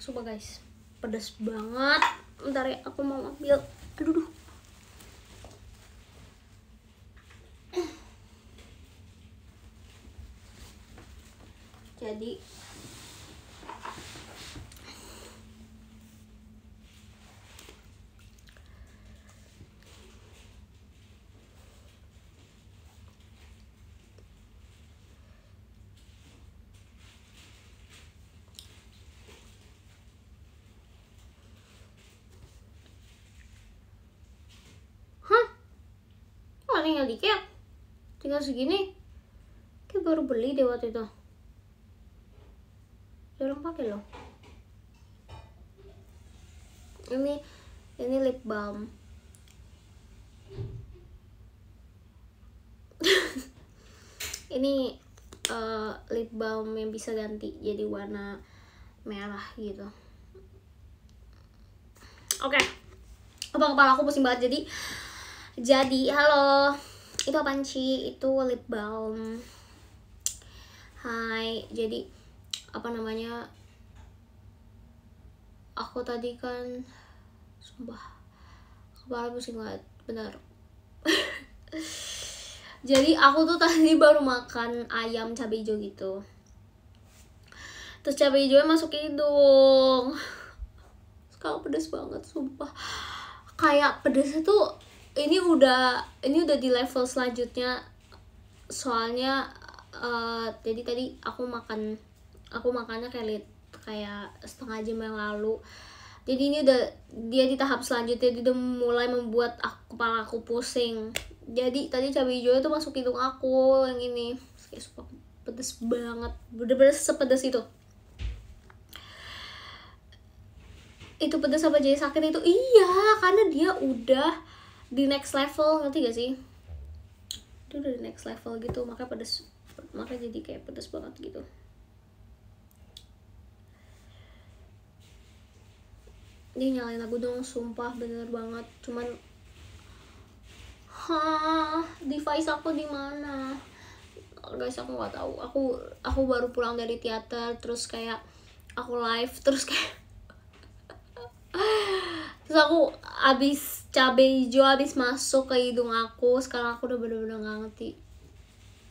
Sumpah guys, pedas banget. Bentar ya, aku mau ambil. Aduh, aduh. Jadi cuma tinggal dikit tinggal segini kayak baru beli deh waktu itu jarang ya, pakai loh ini ini lip balm ini uh, lip balm yang bisa ganti jadi warna merah gitu oke okay. kepala kepala aku pusing banget jadi jadi halo itu apaan sih itu lip balm hai jadi apa namanya aku tadi kan sumpah kepala pusing banget bener jadi aku tuh tadi baru makan ayam cabai hijau gitu terus cabai hijaunya masuk hidung sekarang pedes banget sumpah kayak pedesnya tuh ini udah ini udah di level selanjutnya soalnya uh, jadi tadi aku makan aku makannya kayak kayak setengah jam yang lalu jadi ini udah dia di tahap selanjutnya dia udah mulai membuat aku, kepala aku pusing jadi tadi cabai hijau itu masuk hidung aku yang ini kayak suka pedes banget bener-bener sepedes itu itu pedes apa jadi sakit itu iya karena dia udah di next level ngerti gak sih itu udah di next level gitu makanya pedes makanya jadi kayak pedes banget gitu dia nyalain lagu dong sumpah bener banget cuman ha device aku di mana guys aku nggak tahu aku aku baru pulang dari teater terus kayak aku live terus kayak terus aku abis cabai hijau habis masuk ke hidung aku sekarang aku udah bener-bener gak ngerti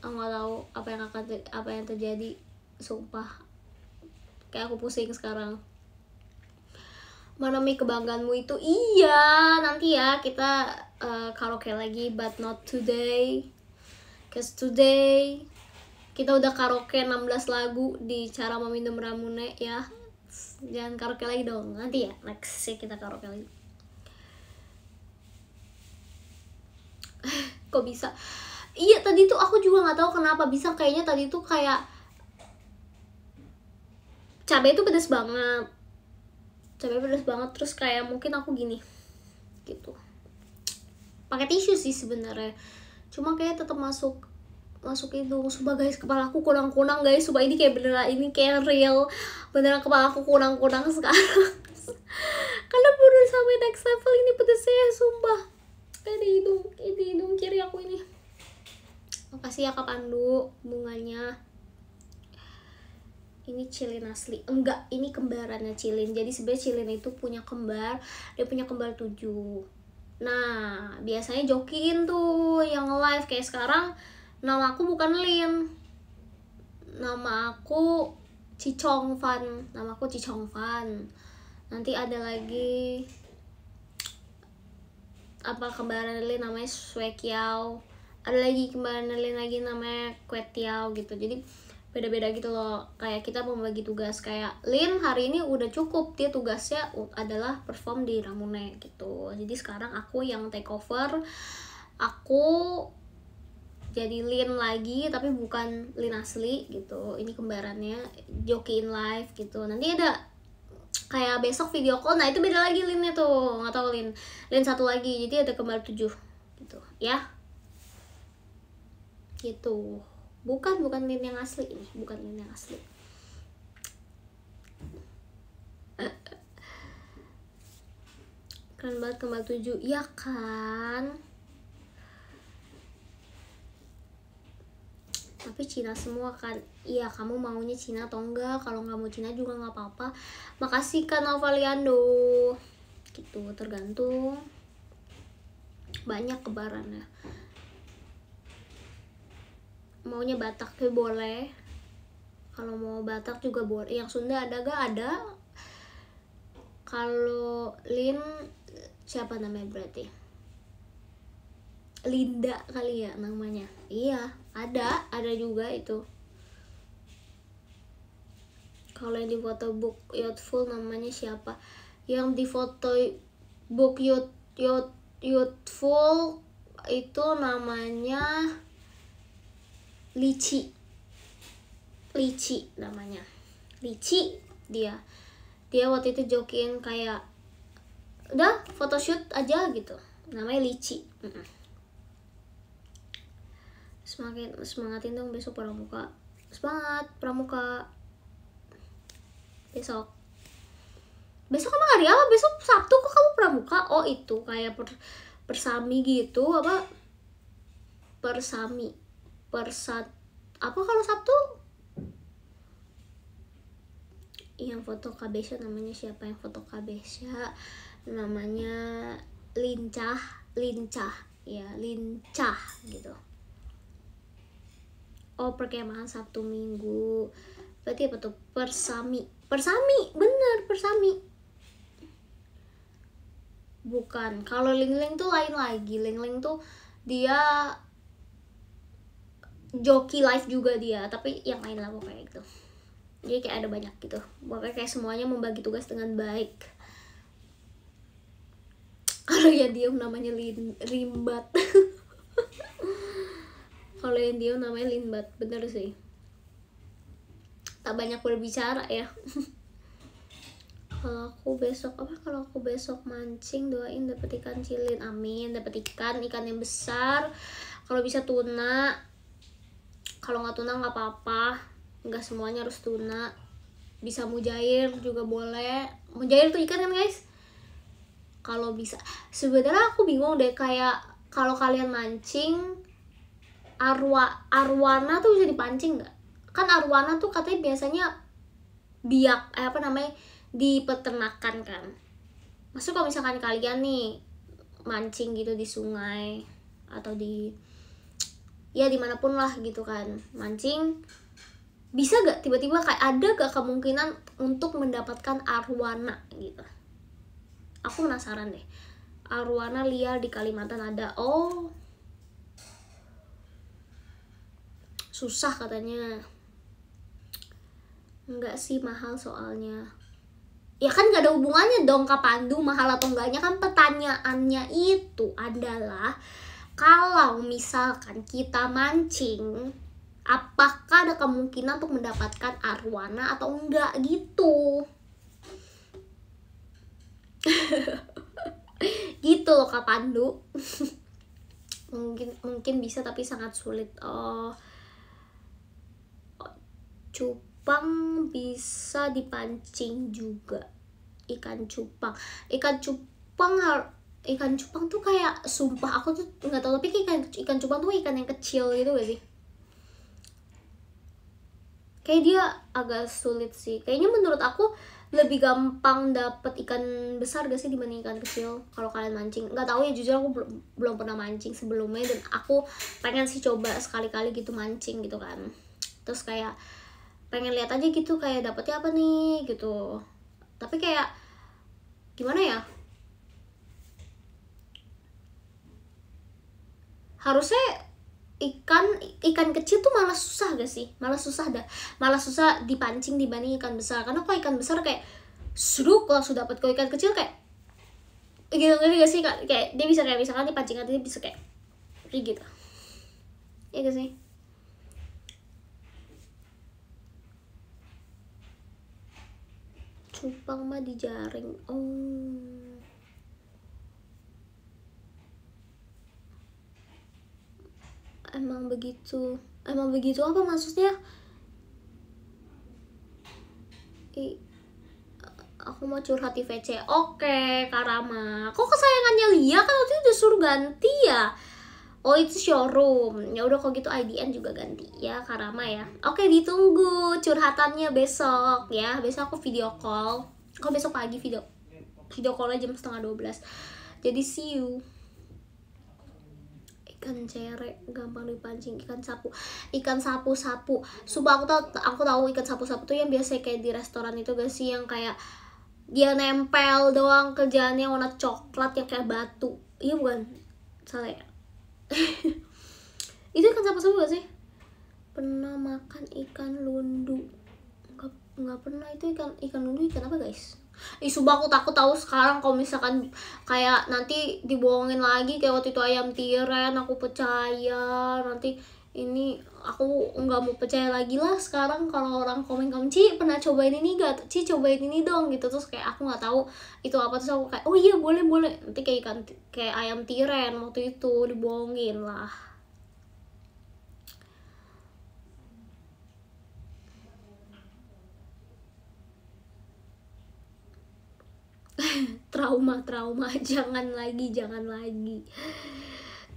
aku nggak tahu apa yang akan apa yang terjadi sumpah kayak aku pusing sekarang mana mi kebanggaanmu itu iya nanti ya kita uh, karaoke lagi but not today cause today kita udah karaoke 16 lagu di cara meminum ramune ya jangan karaoke lagi dong nanti ya next ya kita karaoke lagi kok bisa iya tadi tuh aku juga nggak tahu kenapa bisa kayaknya tadi tuh kayak cabai itu pedes banget cabai pedes banget terus kayak mungkin aku gini gitu pakai tisu sih sebenarnya cuma kayak tetap masuk masuk hidung sumpah guys kepala aku kurang-kurang guys sumpah ini kayak beneran ini kayak real beneran kepala aku kurang-kurang sekarang karena bener sampai next level ini pedesnya sumpah kayak di hidung kayak di hidung kiri aku ini makasih ya kak Pandu bunganya ini cilin asli enggak ini kembarannya cilin jadi sebenarnya cilin itu punya kembar dia punya kembar tujuh nah biasanya jokiin tuh yang live kayak sekarang nama aku bukan Lin nama aku Cicong Fan nama aku Cicong Fan nanti ada lagi apa kembaran Lili namanya Swekiao ada lagi kembaran Lili lagi namanya Kwetiao gitu jadi beda-beda gitu loh kayak kita membagi tugas kayak Lin hari ini udah cukup dia tugasnya adalah perform di Ramune gitu jadi sekarang aku yang take over aku jadi Lin lagi tapi bukan Lin asli gitu ini kembarannya Jokiin live gitu nanti ada kayak besok video call nah itu beda lagi linnya tuh nggak tahu lin lin satu lagi jadi ada kembar tujuh gitu ya gitu bukan bukan lin yang asli ini bukan lin yang asli keren banget kembar tujuh ya kan tapi Cina semua kan iya kamu maunya Cina atau enggak kalau nggak mau Cina juga nggak apa-apa makasih kan Novaliando gitu tergantung banyak kebaran ya maunya Batak tuh boleh kalau mau Batak juga boleh yang Sunda ada ga ada kalau Lin siapa namanya berarti Linda kali ya namanya iya ada ada juga itu kalau yang di foto book youthful namanya siapa yang di foto book youth, youth, youthful itu namanya Lici Lici namanya Lici dia dia waktu itu jokin kayak udah photoshoot aja gitu namanya Lici mm -mm semakin semangatin dong besok pramuka semangat pramuka besok besok emang hari apa besok sabtu kok kamu pramuka oh itu kayak per, persami gitu apa persami persat apa kalau sabtu yang foto kabesha namanya siapa yang foto kabesha ya. namanya lincah lincah ya lincah gitu oh perkemahan Sabtu Minggu berarti apa tuh persami persami bener persami bukan kalau lingling tuh lain lagi lingling tuh dia joki life juga dia tapi yang lain lah pokoknya gitu jadi kayak ada banyak gitu pokoknya kayak semuanya membagi tugas dengan baik kalau ya dia namanya rimbat. kalau yang dia namanya Linbat bener sih tak banyak berbicara ya kalau aku besok apa kalau aku besok mancing doain dapet ikan cilin amin dapet ikan ikan yang besar kalau bisa tuna kalau nggak tuna nggak apa-apa nggak semuanya harus tuna bisa mujair juga boleh mujair tuh ikan kan guys kalau bisa sebenarnya aku bingung deh kayak kalau kalian mancing arwa arwana tuh bisa dipancing nggak kan arwana tuh katanya biasanya biak eh, apa namanya di peternakan kan maksud kalau misalkan kalian nih mancing gitu di sungai atau di ya dimanapun lah gitu kan mancing bisa gak tiba-tiba kayak ada gak kemungkinan untuk mendapatkan arwana gitu aku penasaran deh arwana liar di Kalimantan ada oh susah katanya enggak sih mahal soalnya ya kan gak ada hubungannya dong Kak Pandu mahal atau enggaknya kan pertanyaannya itu adalah kalau misalkan kita mancing apakah ada kemungkinan untuk mendapatkan arwana atau enggak gitu gitu loh Kak Pandu mungkin mungkin bisa tapi sangat sulit oh cupang bisa dipancing juga ikan cupang ikan cupang ikan cupang tuh kayak sumpah aku tuh nggak tahu tapi ikan ikan cupang tuh ikan yang kecil gitu gak sih kayak dia agak sulit sih kayaknya menurut aku lebih gampang dapet ikan besar gak sih dibanding ikan kecil kalau kalian mancing nggak tahu ya jujur aku belum belum pernah mancing sebelumnya dan aku pengen sih coba sekali-kali gitu mancing gitu kan terus kayak pengen lihat aja gitu kayak dapetnya apa nih gitu tapi kayak gimana ya harusnya ikan ikan kecil tuh malah susah gak sih malah susah dah malah susah dipancing dibanding ikan besar karena kalau ikan besar kayak kalau sudah dapat kalau ikan kecil kayak gitu gak sih kayak dia bisa kayak misalkan dipancing aja dia bisa kayak kayak gitu ya gak sih cupang mah dijaring oh emang begitu emang begitu apa maksudnya I, aku mau curhat di VC oke Karama kok kesayangannya Lia kan waktu itu udah suruh ganti ya Oh itu showroom. Ya udah kalau gitu IDN juga ganti ya Karama ya. Oke ditunggu curhatannya besok ya. Besok aku video call. Kok besok pagi video video call jam setengah 12 Jadi see you ikan cerek gampang dipancing ikan sapu ikan sapu sapu sumpah aku tahu aku tahu ikan sapu sapu tuh yang biasa kayak di restoran itu gak sih yang kayak dia nempel doang kerjaannya warna coklat yang kayak batu iya bukan salah ya itu ikan sama sih pernah makan ikan lundu nggak nggak pernah itu ikan ikan lundu ikan apa guys isu aku takut tahu sekarang kalau misalkan kayak nanti dibohongin lagi kayak waktu itu ayam tiren aku percaya nanti ini aku nggak mau percaya lagi lah sekarang kalau orang komen komen Ci pernah cobain ini gak Ci cobain ini dong gitu terus kayak aku nggak tahu itu apa terus aku kayak oh iya boleh boleh nanti kayak ikan kayak ayam tiren waktu itu dibohongin lah trauma trauma jangan lagi jangan lagi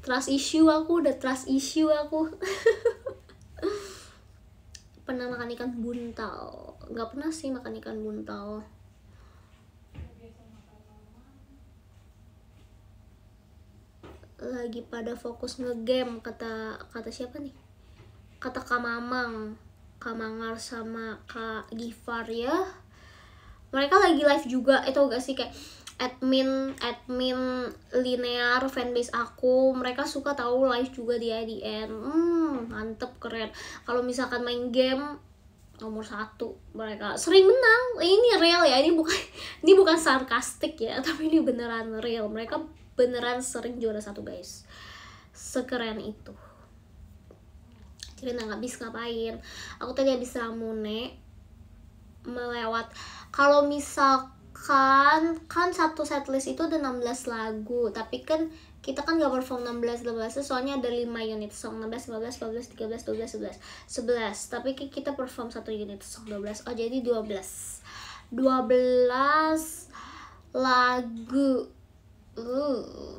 trust issue aku udah trust issue aku pernah makan ikan buntal nggak pernah sih makan ikan buntal lagi pada fokus ngegame kata kata siapa nih kata kak mamang, kak mangar sama kak Gifar ya mereka lagi live juga itu eh, gak sih kayak admin admin linear fanbase aku mereka suka tahu live juga di idn hmm mantep keren kalau misalkan main game nomor satu mereka sering menang ini real ya ini bukan ini bukan sarkastik ya tapi ini beneran real mereka beneran sering juara satu guys sekeren itu jadi nggak habis ngapain aku tadi habis ramune melewat kalau misal kan kan satu setlist itu ada 16 lagu tapi kan kita kan gak perform 16 12 soalnya ada 5 unit song 16 15 14 13 12 11 11 tapi kita perform satu unit song 12 oh jadi 12 12 lagu uh,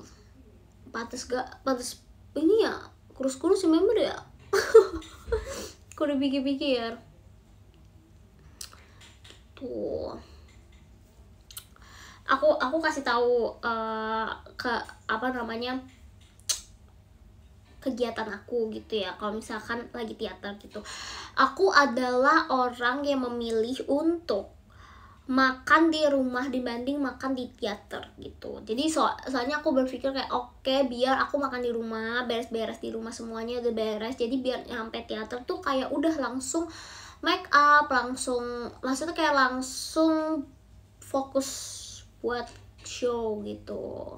patus gak patus ini ya kurus-kurus member ya kurus pikir-pikir tuh aku aku kasih tahu uh, ke apa namanya kegiatan aku gitu ya kalau misalkan lagi teater gitu aku adalah orang yang memilih untuk makan di rumah dibanding makan di teater gitu jadi so soalnya aku berpikir kayak oke okay, biar aku makan di rumah beres-beres di rumah semuanya udah beres jadi biar nyampe teater tuh kayak udah langsung make up langsung langsung tuh kayak langsung fokus buat show gitu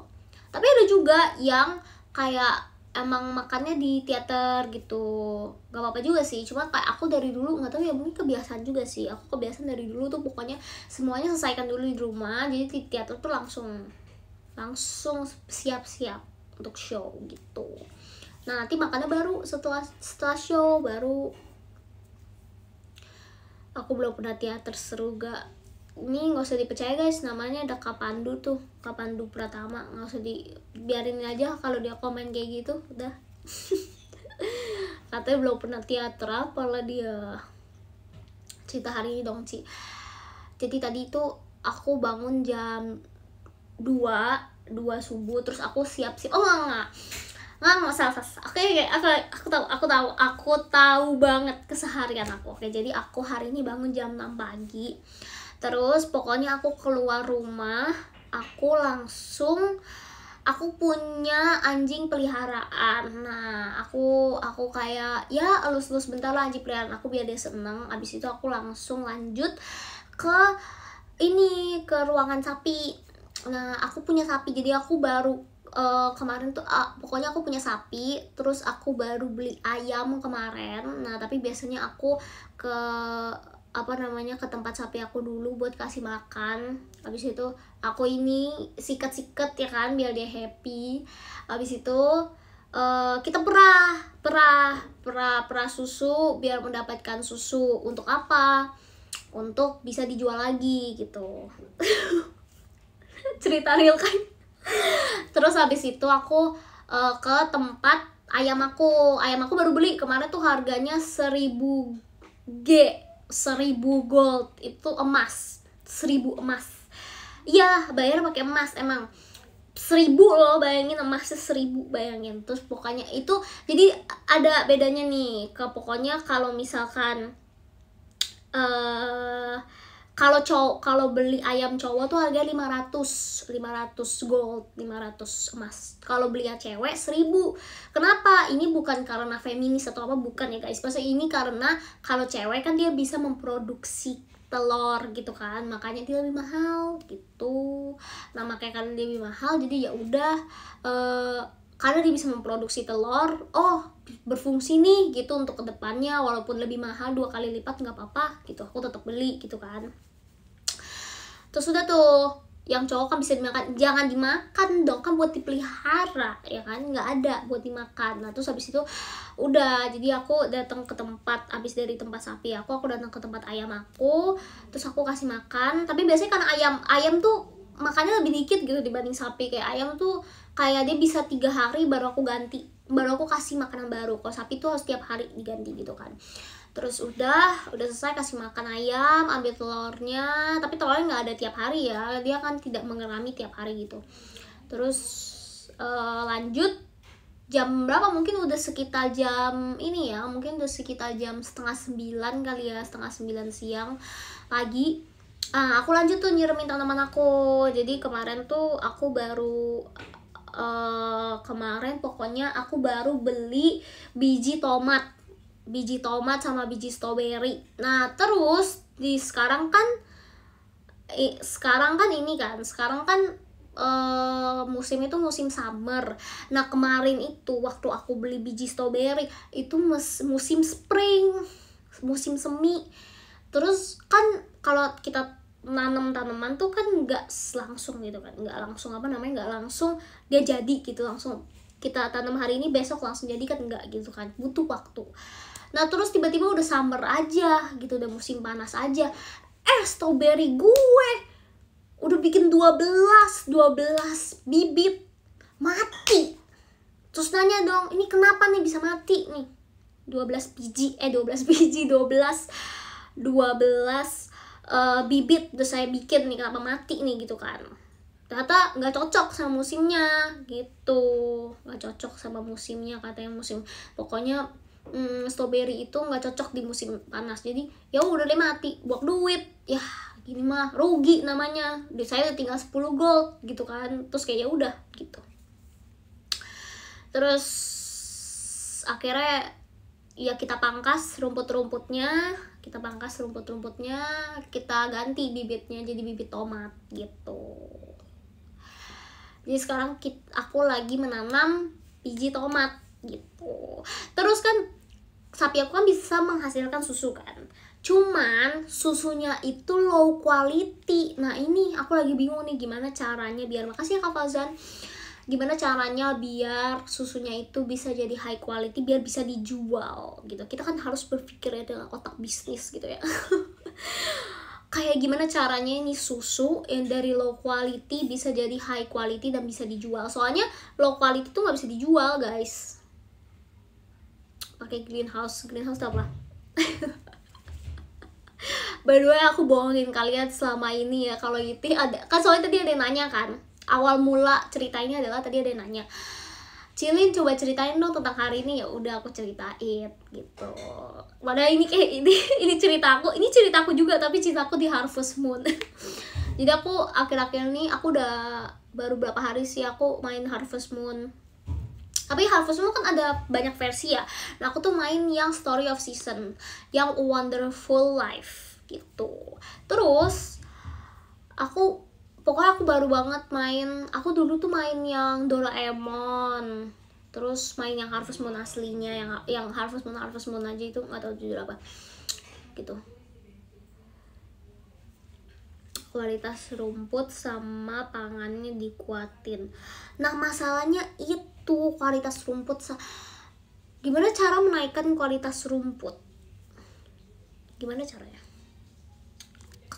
tapi ada juga yang kayak emang makannya di teater gitu gak apa-apa juga sih cuma kayak aku dari dulu nggak tahu ya mungkin kebiasaan juga sih aku kebiasaan dari dulu tuh pokoknya semuanya selesaikan dulu di rumah jadi di teater tuh langsung langsung siap-siap untuk show gitu nah nanti makannya baru setelah setelah show baru aku belum pernah teater seru gak ini nggak usah dipercaya guys namanya ada Kapandu tuh Kapandu pertama nggak usah di biarin aja kalau dia komen kayak gitu udah katanya belum pernah teater apalah dia cerita hari ini dong sih jadi tadi itu aku bangun jam 2 dua subuh terus aku siap sih oh enggak enggak nggak nggak salah salah oke okay, aku aku tahu aku tahu aku tahu banget keseharian aku oke okay, jadi aku hari ini bangun jam 6 pagi terus pokoknya aku keluar rumah aku langsung aku punya anjing peliharaan nah aku aku kayak ya elus-elus bentar lah anjing peliharaan aku biar dia seneng abis itu aku langsung lanjut ke ini ke ruangan sapi nah aku punya sapi jadi aku baru uh, kemarin tuh uh, pokoknya aku punya sapi terus aku baru beli ayam kemarin nah tapi biasanya aku ke apa namanya ke tempat sapi aku dulu buat kasih makan habis itu aku ini sikat-sikat ya kan biar dia happy habis itu uh, kita perah perah perah perah susu biar mendapatkan susu untuk apa untuk bisa dijual lagi gitu cerita real kan terus habis itu aku uh, ke tempat ayam aku ayam aku baru beli kemarin tuh harganya seribu G seribu gold itu emas seribu emas ya bayar pakai emas emang seribu loh bayangin emasnya seribu bayangin terus pokoknya itu jadi ada bedanya nih ke pokoknya kalau misalkan eh uh, kalau cow, kalau beli ayam cowok tuh harga 500 500 gold 500 emas kalau beli yang cewek 1000 kenapa ini bukan karena feminis atau apa bukan ya guys maksudnya ini karena kalau cewek kan dia bisa memproduksi telur gitu kan makanya dia lebih mahal gitu nah makanya karena dia lebih mahal jadi ya udah uh, karena dia bisa memproduksi telur oh berfungsi nih gitu untuk kedepannya walaupun lebih mahal dua kali lipat nggak apa-apa gitu aku tetap beli gitu kan terus udah tuh yang cowok kan bisa dimakan jangan dimakan dong kan buat dipelihara ya kan nggak ada buat dimakan nah terus habis itu udah jadi aku datang ke tempat habis dari tempat sapi aku aku datang ke tempat ayam aku terus aku kasih makan tapi biasanya karena ayam ayam tuh makannya lebih dikit gitu dibanding sapi kayak ayam tuh kayak dia bisa tiga hari baru aku ganti baru aku kasih makanan baru kalau sapi tuh harus tiap hari diganti gitu kan terus udah udah selesai kasih makan ayam ambil telurnya tapi telurnya nggak ada tiap hari ya dia kan tidak mengerami tiap hari gitu terus uh, lanjut jam berapa mungkin udah sekitar jam ini ya mungkin udah sekitar jam setengah sembilan kali ya setengah sembilan siang pagi ah, aku lanjut tuh nyeremin tanaman aku jadi kemarin tuh aku baru Eh, kemarin pokoknya aku baru beli biji tomat biji tomat sama biji strawberry nah terus di sekarang kan eh, sekarang kan ini kan sekarang kan Uh, musim itu musim summer. Nah kemarin itu waktu aku beli biji strawberry itu mes, musim spring, musim semi. Terus kan kalau kita nanam tanaman tuh kan nggak langsung gitu kan nggak langsung apa namanya nggak langsung dia jadi gitu langsung kita tanam hari ini besok langsung jadi kan nggak gitu kan butuh waktu nah terus tiba-tiba udah summer aja gitu udah musim panas aja eh strawberry gue udah bikin 12 12 bibit mati terus nanya dong ini kenapa nih bisa mati nih 12 biji eh 12 biji 12 12 uh, bibit udah saya bikin nih kenapa mati nih gitu kan ternyata nggak cocok sama musimnya gitu nggak cocok sama musimnya katanya musim pokoknya hmm, strawberry itu nggak cocok di musim panas jadi ya udah deh mati buat duit ya gini mah rugi namanya di saya tinggal 10 gold gitu kan terus kayak ya udah gitu terus akhirnya ya kita pangkas rumput-rumputnya kita pangkas rumput-rumputnya kita ganti bibitnya jadi bibit tomat gitu jadi sekarang kita, aku lagi menanam biji tomat gitu terus kan sapi aku kan bisa menghasilkan susu kan cuman susunya itu low quality nah ini aku lagi bingung nih gimana caranya biar makasih ya kak Fazan gimana caranya biar susunya itu bisa jadi high quality biar bisa dijual gitu kita kan harus berpikir ya dengan otak bisnis gitu ya kayak gimana caranya ini susu yang dari low quality bisa jadi high quality dan bisa dijual soalnya low quality itu nggak bisa dijual guys pakai greenhouse greenhouse apa by the way aku bohongin kalian selama ini ya kalau itu ada kan soalnya tadi ada yang nanya kan awal mula ceritanya adalah tadi ada yang nanya Cilin coba ceritain dong tentang hari ini ya udah aku ceritain gitu. Padahal ini kayak ini ini cerita aku, ini cerita aku juga tapi cerita aku di Harvest Moon. Jadi aku akhir-akhir ini aku udah baru berapa hari sih aku main Harvest Moon. Tapi Harvest Moon kan ada banyak versi ya. Nah, aku tuh main yang Story of Season, yang Wonderful Life gitu. Terus aku pokoknya aku baru banget main aku dulu tuh main yang Doraemon terus main yang Harvest Moon aslinya yang yang Harvest Moon Harvest Moon aja itu nggak tahu jujur apa gitu kualitas rumput sama pangannya dikuatin nah masalahnya itu kualitas rumput gimana cara menaikkan kualitas rumput gimana caranya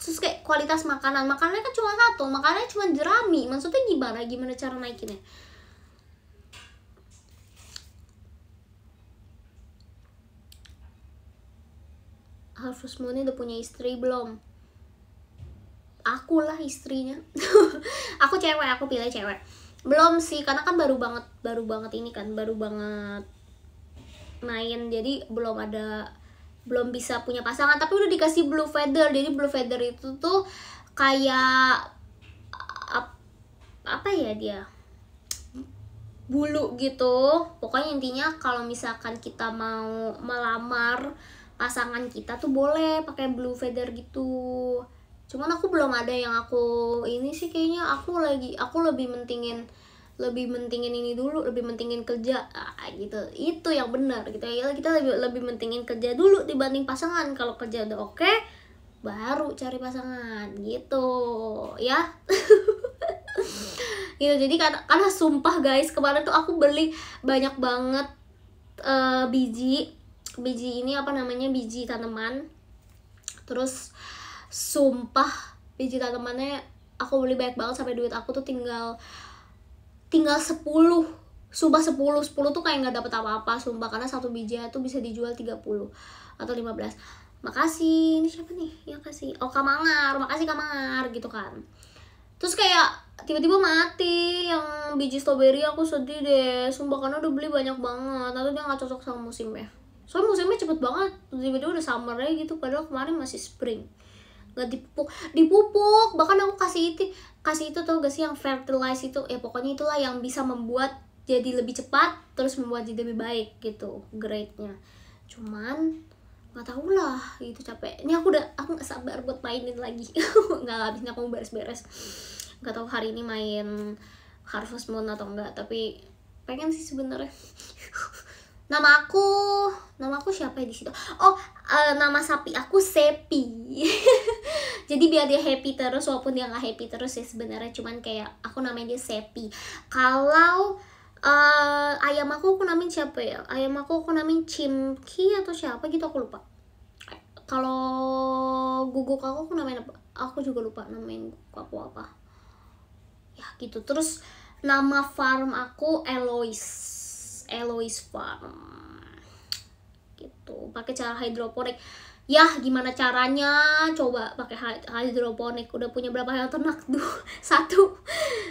terus kayak kualitas makanan makanannya kan cuma satu makanannya cuma jerami maksudnya gimana gimana cara naikinnya Harus Moon udah punya istri belum? Aku lah istrinya. aku cewek, aku pilih cewek. Belum sih, karena kan baru banget, baru banget ini kan, baru banget main. Jadi belum ada belum bisa punya pasangan tapi udah dikasih blue feather jadi blue feather itu tuh kayak apa ya dia bulu gitu pokoknya intinya kalau misalkan kita mau melamar pasangan kita tuh boleh pakai blue feather gitu cuman aku belum ada yang aku ini sih kayaknya aku lagi aku lebih mentingin lebih mentingin ini dulu lebih mentingin kerja ah, gitu itu yang benar gitu ya kita lebih lebih mentingin kerja dulu dibanding pasangan kalau kerja udah oke baru cari pasangan gitu ya gitu jadi karena, karena sumpah guys kemarin tuh aku beli banyak banget uh, biji biji ini apa namanya biji tanaman terus sumpah biji tanamannya aku beli banyak banget sampai duit aku tuh tinggal tinggal 10 sumpah 10 10 tuh kayak nggak dapet apa-apa sumpah karena satu biji tuh bisa dijual 30 atau 15 makasih ini siapa nih yang kasih oh kamangar makasih kamangar gitu kan terus kayak tiba-tiba mati yang biji strawberry aku sedih deh sumpah karena udah beli banyak banget tapi dia nggak cocok sama musimnya soalnya musimnya cepet banget tiba-tiba udah summer aja gitu padahal kemarin masih spring nggak dipupuk dipupuk bahkan aku kasih itu kasih itu tuh gak sih yang fertilize itu ya pokoknya itulah yang bisa membuat jadi lebih cepat terus membuat jadi lebih baik gitu grade-nya cuman nggak tau lah itu capek ini aku udah aku nggak sabar buat mainin lagi nggak habisnya aku beres-beres nggak tahu hari ini main Harvest Moon atau enggak tapi pengen sih sebenarnya nama aku nama aku siapa ya di situ oh uh, nama sapi aku Sepi jadi biar dia happy terus walaupun dia nggak happy terus ya sebenarnya cuman kayak aku namanya dia Sepi kalau uh, ayam aku aku namain siapa ya ayam aku aku namain Cimki atau siapa gitu aku lupa kalau guguk aku aku namain apa aku juga lupa namain guguk aku apa ya gitu terus nama farm aku Eloise Eloise Farm gitu pakai cara hidroponik Yah gimana caranya coba pakai hidroponik udah punya berapa hewan ternak tuh satu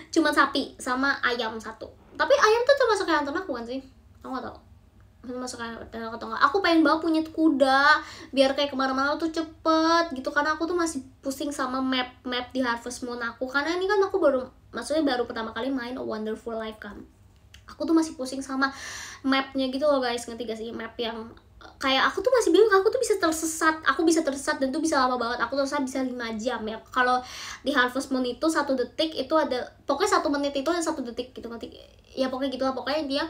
cuma sapi sama ayam satu tapi ayam tuh termasuk hewan ternak bukan sih aku nggak tahu masuk ternak atau enggak aku pengen banget punya kuda biar kayak kemana-mana tuh cepet gitu karena aku tuh masih pusing sama map map di Harvest Moon aku karena ini kan aku baru maksudnya baru pertama kali main A Wonderful Life kan aku tuh masih pusing sama mapnya gitu loh guys ngerti gak sih map yang kayak aku tuh masih bingung aku tuh bisa tersesat aku bisa tersesat dan tuh bisa lama banget aku tersesat bisa lima jam ya kalau di Harvest Moon itu satu detik itu ada pokoknya satu menit itu ada satu detik gitu nanti ya pokoknya gitu lah pokoknya dia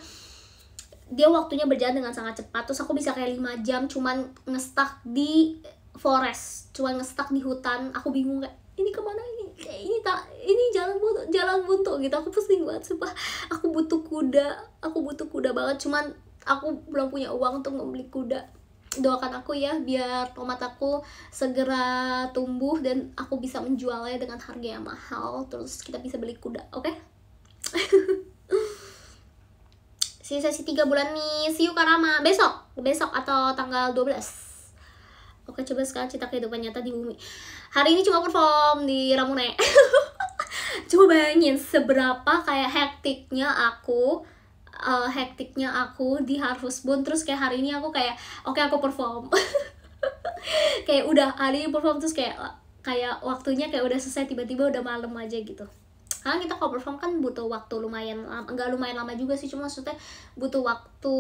dia waktunya berjalan dengan sangat cepat terus aku bisa kayak lima jam cuman ngestak di forest cuman ngestak di hutan aku bingung kayak ini kemana ini ini tak ini jalan buntu jalan buntu gitu aku pusing banget sumpah aku butuh kuda aku butuh kuda banget cuman aku belum punya uang untuk membeli kuda doakan aku ya biar tomat aku segera tumbuh dan aku bisa menjualnya dengan harga yang mahal terus kita bisa beli kuda oke okay? sisa sesi tiga bulan nih see you karama besok besok atau tanggal 12 oke coba sekarang cerita kehidupan nyata di bumi hari ini cuma perform di Ramune coba bayangin seberapa kayak hektiknya aku uh, hektiknya aku di Harvest Moon terus kayak hari ini aku kayak oke okay, aku perform kayak udah hari ini perform terus kayak kayak waktunya kayak udah selesai tiba-tiba udah malam aja gitu karena kita kalau perform kan butuh waktu lumayan enggak lumayan lama juga sih cuma maksudnya butuh waktu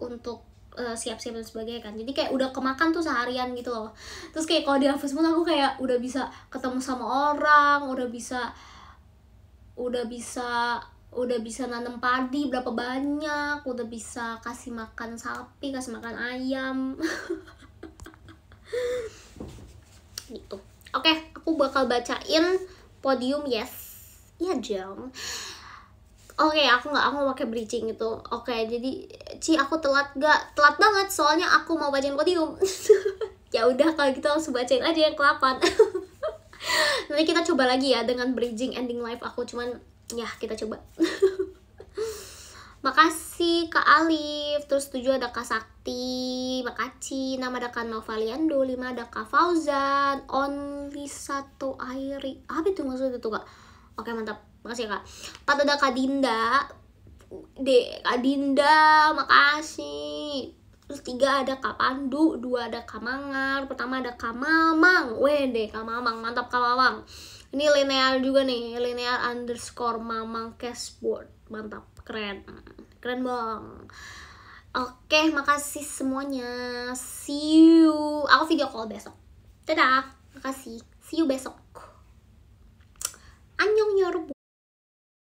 untuk Eh, siap-siap dan sebagainya kan jadi kayak udah kemakan tuh seharian gitu loh terus kayak kalau di office pun aku kayak udah bisa ketemu sama orang udah bisa udah bisa udah bisa nanam padi berapa banyak udah bisa kasih makan sapi kasih makan ayam gitu oke okay, aku bakal bacain podium yes ya jam oke okay, aku nggak aku mau pakai bridging itu oke okay, jadi Ci aku telat gak telat banget soalnya aku mau bacain podium ya udah kalau gitu langsung bacain aja yang kelapan. nanti kita coba lagi ya dengan bridging ending live aku cuman ya kita coba Makasih Kak Alif, terus tujuh ada Kak Sakti, makasih, nama ada Kak Novaliando, lima ada Kak Fauzan, only satu Airi. Apa itu maksudnya itu Kak? Oke mantap makasih ya, kak empat ada kak Dinda de kak Dinda makasih terus tiga ada kak Pandu dua ada kak Mangar pertama ada kak Mamang wede kak Mamang mantap kak Mamang ini linear juga nih linear underscore Mamang cashboard mantap keren keren bang Oke, makasih semuanya. See you. Aku video call besok. Dadah. Makasih. See you besok. Annyeong 여러분.